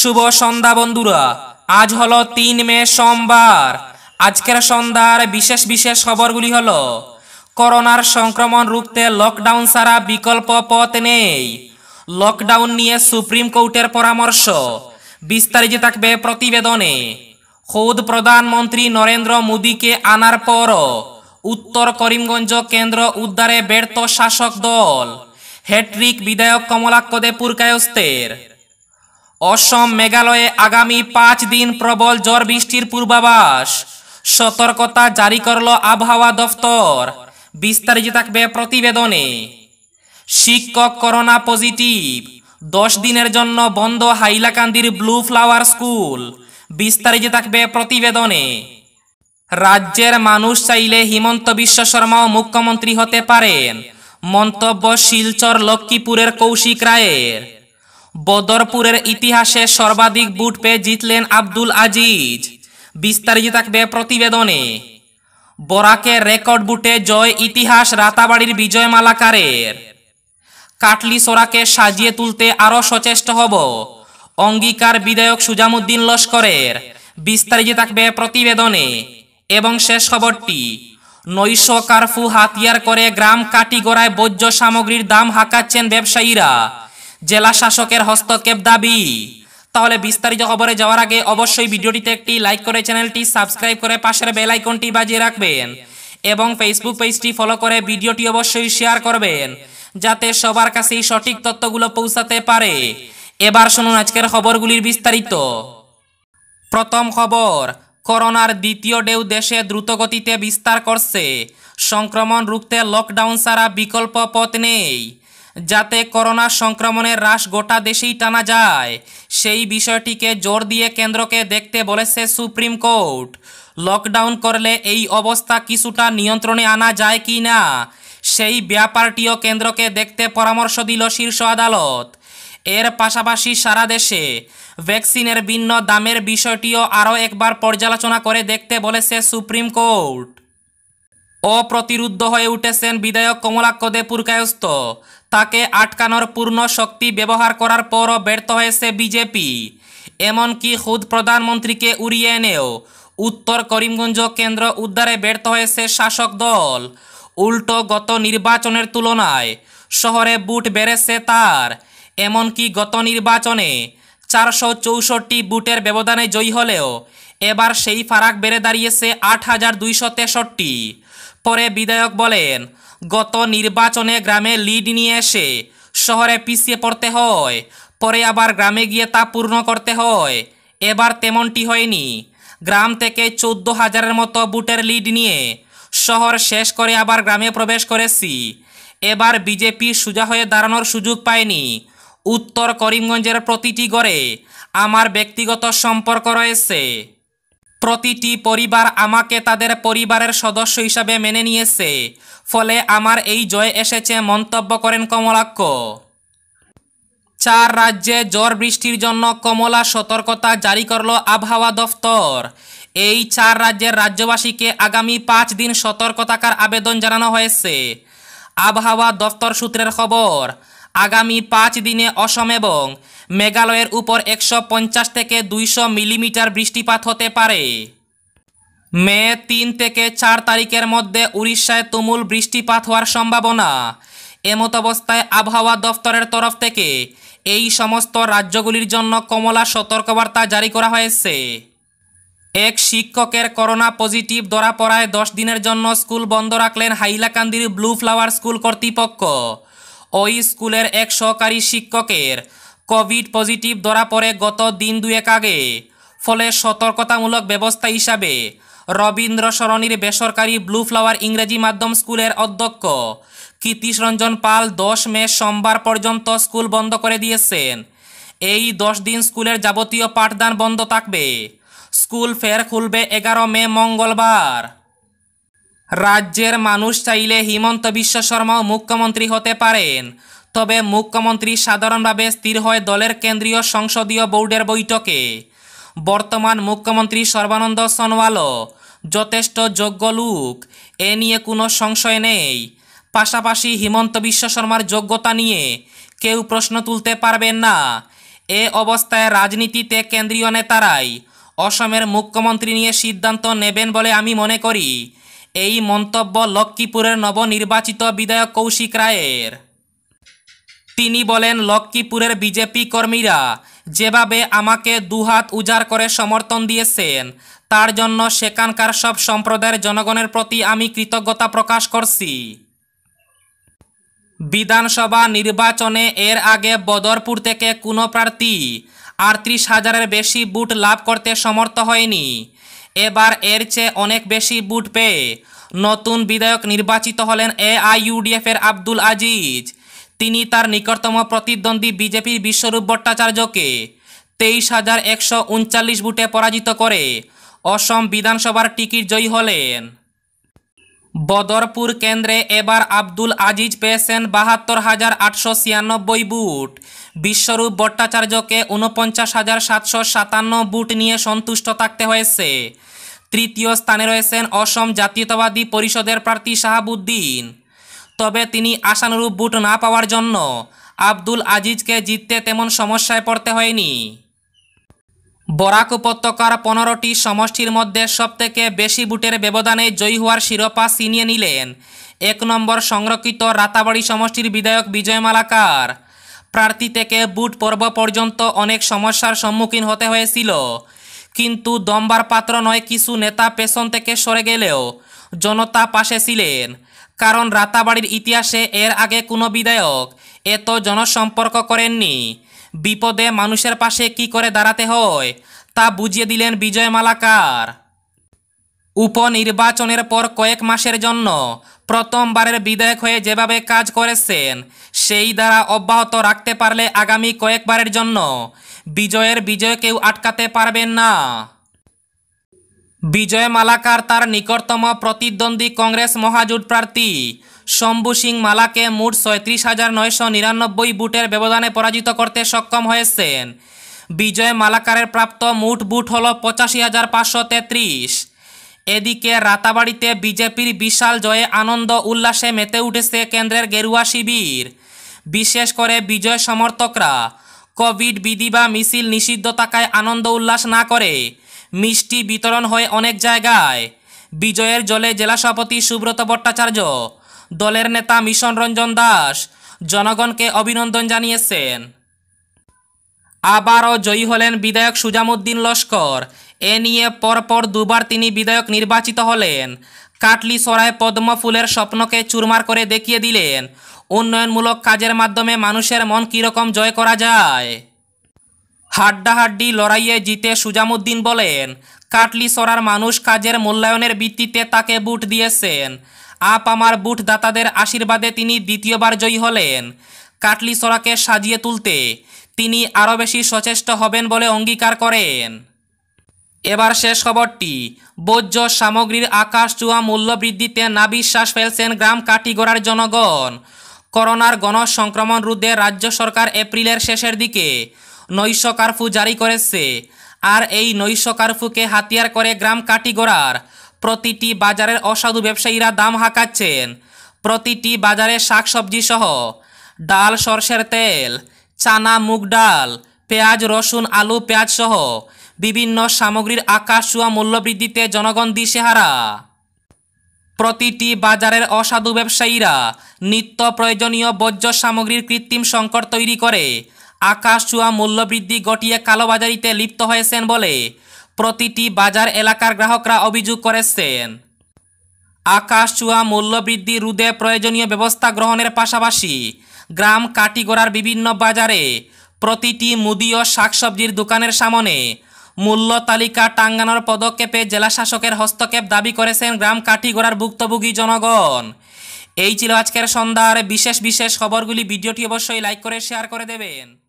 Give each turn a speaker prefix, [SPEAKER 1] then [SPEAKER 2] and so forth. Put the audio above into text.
[SPEAKER 1] শুভ সন্ধ্যা বন্ধুরা আজ হলো তিন মে সোমবার আজকের সন্ধ্যার বিশেষ বিশেষ খবরগুলি হলো করোনার সংক্রমণ রুখতে লকডাউন ছাড়া বিকল্প পথ নেই লকডাউন নিয়ে সুপ্রিম কোর্টের পরামর্শ বিস্তারিত থাকবে প্রতিবেদনে খোদ প্রধানমন্ত্রী নরেন্দ্র মোদীকে আনার পর উত্তর করিমগঞ্জ কেন্দ্র উদ্ধারে ব্যর্থ শাসক দল হ্যাট্রিক বিধায়ক কমলাক্ষ দেপুর কায়স্তের অসম মেঘালয়ে আগামী পাঁচ দিন প্রবল ঝড় বৃষ্টির পূর্বাভাস সতর্কতা জারি করল আবহাওয়া দফতর বিস্তারিত থাকবে প্রতিবেদনে শিক্ষক করোনা পজিটিভ দশ দিনের জন্য বন্ধ হাইলাকান্দির ব্লু ফ্লাওয়ার স্কুল বিস্তারিত থাকবে প্রতিবেদনে রাজ্যের মানুষ চাইলে হিমন্ত বিশ্ব শর্মাও মুখ্যমন্ত্রী হতে পারেন মন্তব্য শিলচর লক্ষ্মীপুরের কৌশিক রায়ের বদরপুরের ইতিহাসে সর্বাধিক বুট পেয়ে জিতলেন আব্দুল আজিজ বিস্তারিত থাকবে প্রতিবেদনে বরাকে রেকর্ড বুটে জয় ইতিহাস রাতাবাড়ির বিজয় মালাকারের কাটলি সোরাকে সাজিয়ে তুলতে আরও সচেষ্ট হব অঙ্গীকার বিধায়ক সুজামুদ্দিন লস্করের বিস্তারিত থাকবে প্রতিবেদনে এবং শেষ খবরটি নৈশ কারফু হাতিয়ার করে গ্রাম কাটিগড়ায় বজ্র সামগ্রীর দাম হাঁকাচ্ছেন ব্যবসায়ীরা জেলা শাসকের হস্তক্ষেপ দাবি তাহলে বিস্তারিত খবরে যাওয়ার আগে অবশ্যই ভিডিওটিতে একটি লাইক করে চ্যানেলটি সাবস্ক্রাইব করে পাশের বেল আইকনটি বাজিয়ে রাখবেন এবং ফেসবুক পেজটি ফলো করে ভিডিওটি অবশ্যই শেয়ার করবেন যাতে সবার কাছে সঠিক তথ্যগুলো পৌঁছাতে পারে এবার শুনুন আজকের খবরগুলির বিস্তারিত প্রথম খবর করোনার দ্বিতীয় ঢেউ দেশে দ্রুতগতিতে বিস্তার করছে সংক্রমণ রুখতে লকডাউন ছাড়া বিকল্প পথ নেই যাতে করোনা সংক্রমণের হ্রাস গোটা দেশেই টানা যায় সেই বিষয়টিকে জোর দিয়ে কেন্দ্রকে দেখতে বলেছে সুপ্রিম কোর্ট লকডাউন করলে এই অবস্থা কিছুটা নিয়ন্ত্রণে আনা যায় কি না সেই ব্যাপারটিও কেন্দ্রকে দেখতে পরামর্শ দিল শীর্ষ আদালত এর পাশাপাশি সারা দেশে ভ্যাকসিনের ভিন্ন দামের বিষয়টিও আরও একবার পর্যালোচনা করে দেখতে বলেছে সুপ্রিম কোর্ট অপ্রতিরুদ্ধ হয়ে উঠেছেন বিধায়ক কমলাক্কদে পুরকায়স্ত তাকে আটকানোর পূর্ণ শক্তি ব্যবহার করার পরও ব্যর্থ হয়েছে বিজেপি এমনকি খুদ প্রধানমন্ত্রীকে উড়িয়ে এনেও উত্তর করিমগঞ্জ কেন্দ্র উদ্ধারে ব্যর্থ হয়েছে শাসক দল উল্টো গত নির্বাচনের তুলনায় শহরে বুট বেড়েছে তার এমনকি গত নির্বাচনে চারশো চৌষট্টি বুটের ব্যবধানে জয়ী হলেও এবার সেই ফারাক বেড়ে দাঁড়িয়েছে আট হাজার দুইশো তেষট্টি পরে বিধায়ক বলেন গত নির্বাচনে গ্রামে লিড নিয়ে এসে শহরে পিছিয়ে পড়তে হয় পরে আবার গ্রামে গিয়ে তা পূর্ণ করতে হয় এবার তেমনটি হয়নি গ্রাম থেকে চোদ্দ হাজারের মতো বুটের লিড নিয়ে শহর শেষ করে আবার গ্রামে প্রবেশ করেছি এবার বিজেপি সোজা হয়ে দাঁড়ানোর সুযোগ পায়নি উত্তর করিমগঞ্জের প্রতিটি গড়ে আমার ব্যক্তিগত সম্পর্ক রয়েছে প্রতিটি পরিবার আমাকে তাদের পরিবারের সদস্য হিসাবে মেনে নিয়েছে ফলে আমার এই জয় এসেছে মন্তব্য করেন কমলাক্ষ চার রাজ্যে জ্বর বৃষ্টির জন্য কমলা সতর্কতা জারি করল আবহাওয়া দফতর এই চার রাজ্যের রাজ্যবাসীকে আগামী পাঁচ দিন সতর্ক থাকার আবেদন জানানো হয়েছে আবহাওয়া দফতর সূত্রের খবর আগামী পাঁচ দিনে অসম এবং মেঘালয়ের উপর একশো থেকে দুইশো মিলিমিটার বৃষ্টিপাত হতে পারে মে তিন থেকে চার তারিখের মধ্যে উড়িষ্যায় তুমুল বৃষ্টিপাত হওয়ার সম্ভাবনা এমত অবস্থায় আবহাওয়া দফতরের তরফ থেকে এই সমস্ত রাজ্যগুলির জন্য কমলা সতর্কবার্তা জারি করা হয়েছে এক শিক্ষকের করোনা পজিটিভ ধরা পড়ায় দশ দিনের জন্য স্কুল বন্ধ রাখলেন হাইলাকান্দির ব্লু ফ্লাওয়ার স্কুল কর্তৃপক্ষ ওই স্কুলের এক সহকারী শিক্ষকের কোভিড পজিটিভ ধরা পড়ে গত দিন দুয়েক আগে ফলে সতর্কতামূলক ব্যবস্থা হিসাবে রবীন্দ্র সরণির বেসরকারি ব্লু ফ্লাওয়ার ইংরেজি মাধ্যম স্কুলের অধ্যক্ষ কীর্তিশরঞ্জন রঞ্জন পাল দশ মে সোমবার পর্যন্ত স্কুল বন্ধ করে দিয়েছেন এই দশ দিন স্কুলের যাবতীয় পাঠদান বন্ধ থাকবে স্কুল ফের খুলবে এগারো মে মঙ্গলবার রাজ্যের মানুষ চাইলে হিমন্ত বিশ্ব শর্মাও মুখ্যমন্ত্রী হতে পারেন তবে মুখ্যমন্ত্রী সাধারণভাবে স্থির হয় দলের কেন্দ্রীয় সংসদীয় বোর্ডের বৈঠকে বর্তমান মুখ্যমন্ত্রী সর্বানন্দ সনোয়ালও যথেষ্ট যোগ্য লোক এ নিয়ে কোনো সংশয় নেই পাশাপাশি হিমন্ত বিশ্ব শর্মার যোগ্যতা নিয়ে কেউ প্রশ্ন তুলতে পারবেন না এ অবস্থায় রাজনীতিতে কেন্দ্রীয় নেতারাই অসমের মুখ্যমন্ত্রী নিয়ে সিদ্ধান্ত নেবেন বলে আমি মনে করি এই মন্তব্য লক্ষ্মীপুরের নবনির্বাচিত বিধায়ক কৌশিক রায়ের তিনি বলেন লক্ষ্মীপুরের বিজেপি কর্মীরা যেভাবে আমাকে দুহাত উজাড় করে সমর্থন দিয়েছেন তার জন্য সেখানকার সব সম্প্রদায়ের জনগণের প্রতি আমি কৃতজ্ঞতা প্রকাশ করছি বিধানসভা নির্বাচনে এর আগে বদরপুর থেকে কোনো প্রার্থী আটত্রিশ হাজারের বেশি বুট লাভ করতে সমর্থ হয়নি এবার এর চেয়ে অনেক বেশি বুট পেয়ে নতুন বিধায়ক নির্বাচিত হলেন এ আইইউডিএফের আব্দুল আজিজ তিনি তার নিকটতম প্রতিদ্বন্দ্বী বিজেপির বিশ্বরূপ ভট্টাচার্যকে তেইশ হাজার একশো উনচাল্লিশ বুটে পরাজিত করে অসম বিধানসভার টিকিট জয়ী হলেন বদরপুর কেন্দ্রে এবার আব্দুল আজিজ পেয়েছেন বাহাত্তর হাজার আটশো ছিয়ানব্বই বুট বিশ্বরূপ ভট্টাচার্যকে উনপঞ্চাশ হাজার সাতশো সাতান্ন বুট নিয়ে সন্তুষ্ট থাকতে হয়েছে তৃতীয় স্থানে রয়েছেন অসম জাতীয়তাবাদী পরিষদের প্রার্থী শাহাবুদ্দিন তবে তিনি আশানুরূপ বুট না পাওয়ার জন্য আব্দুল আজিজকে জিততে তেমন সমস্যায় পড়তে হয়নি বরাক উপত্যকার পনেরোটি সমষ্টির মধ্যে সবথেকে বেশি বুটের ব্যবধানে জয়ী হওয়ার শিরোপা ছিনিয়ে নিলেন এক নম্বর সংরক্ষিত রাতাবাড়ি সমষ্টির বিধায়ক বিজয় মালাকার প্রার্থী থেকে বুট পর্ব পর্যন্ত অনেক সমস্যার সম্মুখীন হতে হয়েছিল কিন্তু দমবার পাত্র নয় কিছু নেতা পেছন থেকে সরে গেলেও জনতা পাশে ছিলেন কারণ রাতাবাড়ির ইতিহাসে এর আগে কোনো বিধায়ক এত জনসম্পর্ক করেননি বিপদে মানুষের পাশে কি করে দাঁড়াতে হয় তা বুঝিয়ে দিলেন বিজয় মালাকার উপনির্বাচনের পর কয়েক মাসের জন্য প্রথমবারের বিধায়ক হয়ে যেভাবে কাজ করেছেন সেই দ্বারা অব্যাহত রাখতে পারলে আগামী কয়েকবারের জন্য বিজয়ের বিজয় কেউ আটকাতে পারবেন না বিজয় মালাকার তার নিকটতম প্রতিদ্বন্দ্বী কংগ্রেস মহাজোট প্রার্থী শম্ভু সিং মালাকে মোট ছয়ত্রিশ হাজার নয়শো নিরানব্বই বুটের ব্যবধানে পরাজিত করতে সক্ষম হয়েছেন বিজয় মালাকারের প্রাপ্ত মোট বুট হল পঁচাশি হাজার পাঁচশো তেত্রিশ এদিকে রাতাবাড়িতে বিজেপির বিশাল জয়ে আনন্দ উল্লাসে মেতে উঠেছে কেন্দ্রের গেরুয়া শিবির বিশেষ করে বিজয় সমর্থকরা কোভিড বিধি বা মিছিল নিষিদ্ধ থাকায় আনন্দ উল্লাস না করে মিষ্টি বিতরণ হয় অনেক জায়গায় বিজয়ের জলে জেলা সভাপতি সুব্রত ভট্টাচার্য দলের নেতা মিশন রঞ্জন দাস জনগণকে অভিনন্দন জানিয়েছেন আবারও জয়ী হলেন বিধায়ক সুজামুদ্দিন লস্কর এ নিয়ে পরপর দুবার তিনি বিধায়ক নির্বাচিত হলেন কাটলি সরায় পদ্ম ফুলের স্বপ্নকে চুরমার করে দেখিয়ে দিলেন উন্নয়নমূলক কাজের মাধ্যমে মানুষের মন কীরকম জয় করা যায় হাড্ডাহাড্ডি লড়াইয়ে জিতে সুজামুদ্দিন বলেন কাটলি সরার মানুষ কাজের মূল্যায়নের ভিত্তিতে তাকে বুট দিয়েছেন আপ আমার বুটদাতাদের আশীর্বাদে তিনি দ্বিতীয়বার জয়ী হলেন কাটলি সরাকে সাজিয়ে তুলতে তিনি আরও বেশি সচেষ্ট হবেন বলে অঙ্গীকার করেন এবার শেষ খবরটি বজ্য সামগ্রীর আকাশ চুয়া মূল্য বৃদ্ধিতে না বিশ্বাস ফেলছেন গ্রাম কাটিগড়ার জনগণ করোনার গণ সংক্রমণ রোধে রাজ্য সরকার এপ্রিলের শেষের দিকে নৈশ কারফু জারি করেছে আর এই নৈশ কারফুকে হাতিয়ার করে গ্রাম কাটিগড়ার প্রতিটি বাজারের অসাধু ব্যবসায়ীরা দাম হাঁকাচ্ছেন প্রতিটি বাজারে শাকসবজি সহ ডাল সর্ষের তেল চানা মুগ ডাল পেঁয়াজ রসুন আলু পেঁয়াজ সহ বিভিন্ন সামগ্রীর আকাশুয়া মূল্যবৃদ্ধিতে জনগণ দিশেহারা প্রতিটি বাজারের অসাধু ব্যবসায়ীরা নিত্য প্রয়োজনীয় বর্জ্য সামগ্রীর কৃত্রিম সংকট তৈরি করে আকাশ চুয়া মূল্যবৃদ্ধি ঘটিয়ে কালোবাজারিতে লিপ্ত হয়েছেন বলে প্রতিটি বাজার এলাকার গ্রাহকরা অভিযোগ করেছেন আকাশ চুয়া মূল্যবৃদ্ধি রুদে প্রয়োজনীয় ব্যবস্থা গ্রহণের পাশাপাশি গ্রাম কাটিগড়ার বিভিন্ন বাজারে প্রতিটি মুদি ও শাকসবজির দোকানের সামনে মূল্য তালিকা টাঙ্গানোর পদক্ষেপে জেলা শাসকের হস্তক্ষেপ দাবি করেছেন গ্রাম কাটিগড়ার ভুক্তভোগী জনগণ এই ছিল আজকের সন্ধ্যার বিশেষ বিশেষ খবরগুলি ভিডিওটি অবশ্যই লাইক করে শেয়ার করে দেবেন